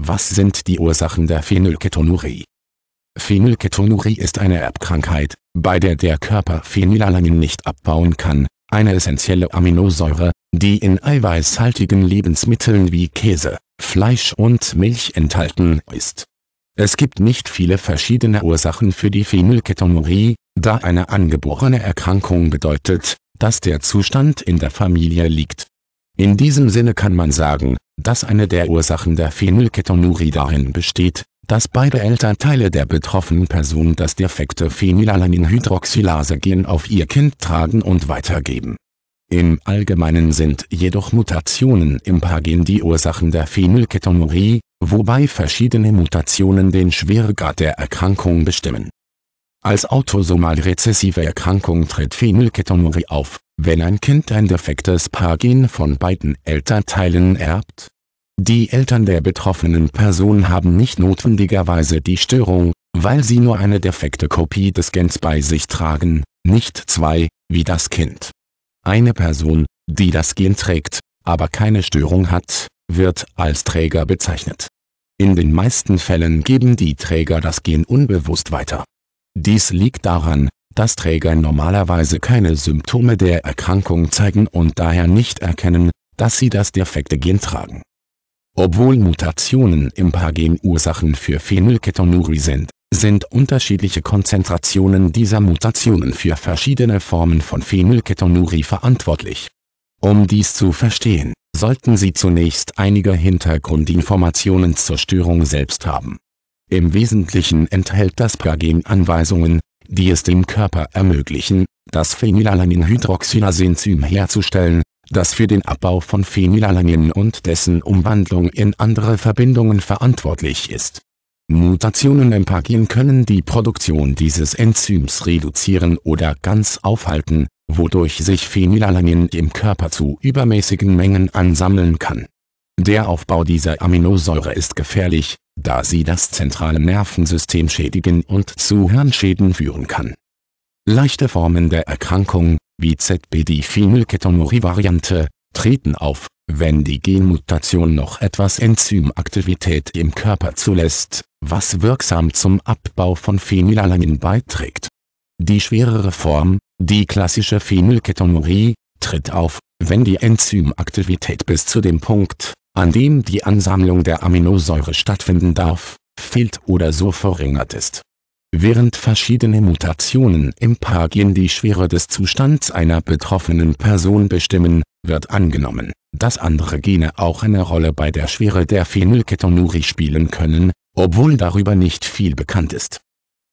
Was sind die Ursachen der Phenylketonurie? Phenylketonurie ist eine Erbkrankheit, bei der der Körper Phenylalanin nicht abbauen kann, eine essentielle Aminosäure, die in eiweißhaltigen Lebensmitteln wie Käse, Fleisch und Milch enthalten ist. Es gibt nicht viele verschiedene Ursachen für die Phenylketonurie, da eine angeborene Erkrankung bedeutet, dass der Zustand in der Familie liegt in diesem Sinne kann man sagen, dass eine der Ursachen der Phenylketonurie darin besteht, dass beide Elternteile der betroffenen Person das defekte Phenylalaninhydroxylase-Gen auf ihr Kind tragen und weitergeben. Im Allgemeinen sind jedoch Mutationen im Paar-Gen die Ursachen der Phenylketonurie, wobei verschiedene Mutationen den Schweregrad der Erkrankung bestimmen. Als autosomal rezessive Erkrankung tritt Phenylketonurie auf wenn ein Kind ein defektes Paar-Gen von beiden Elternteilen erbt? Die Eltern der betroffenen Person haben nicht notwendigerweise die Störung, weil sie nur eine defekte Kopie des Gens bei sich tragen, nicht zwei, wie das Kind. Eine Person, die das Gen trägt, aber keine Störung hat, wird als Träger bezeichnet. In den meisten Fällen geben die Träger das Gen unbewusst weiter. Dies liegt daran, dass Träger normalerweise keine Symptome der Erkrankung zeigen und daher nicht erkennen, dass sie das defekte Gen tragen. Obwohl Mutationen im Paar Gen Ursachen für Phenylketonurie sind, sind unterschiedliche Konzentrationen dieser Mutationen für verschiedene Formen von Phenylketonurie verantwortlich. Um dies zu verstehen, sollten Sie zunächst einige Hintergrundinformationen zur Störung selbst haben. Im Wesentlichen enthält das Pagen Anweisungen, die es dem Körper ermöglichen, das Phenylalaninhydroxylas-Enzym herzustellen, das für den Abbau von Phenylalanin und dessen Umwandlung in andere Verbindungen verantwortlich ist. Mutationen im Pagin können die Produktion dieses Enzyms reduzieren oder ganz aufhalten, wodurch sich Phenylalanin im Körper zu übermäßigen Mengen ansammeln kann. Der Aufbau dieser Aminosäure ist gefährlich, da sie das zentrale Nervensystem schädigen und zu Hirnschäden führen kann. Leichte Formen der Erkrankung, wie ZB die variante treten auf, wenn die Genmutation noch etwas Enzymaktivität im Körper zulässt, was wirksam zum Abbau von Phenylalanin beiträgt. Die schwerere Form, die klassische Phenylketonurie, tritt auf, wenn die Enzymaktivität bis zu dem Punkt, an dem die Ansammlung der Aminosäure stattfinden darf, fehlt oder so verringert ist. Während verschiedene Mutationen im Paar die Schwere des Zustands einer betroffenen Person bestimmen, wird angenommen, dass andere Gene auch eine Rolle bei der Schwere der Phenylketonurie spielen können, obwohl darüber nicht viel bekannt ist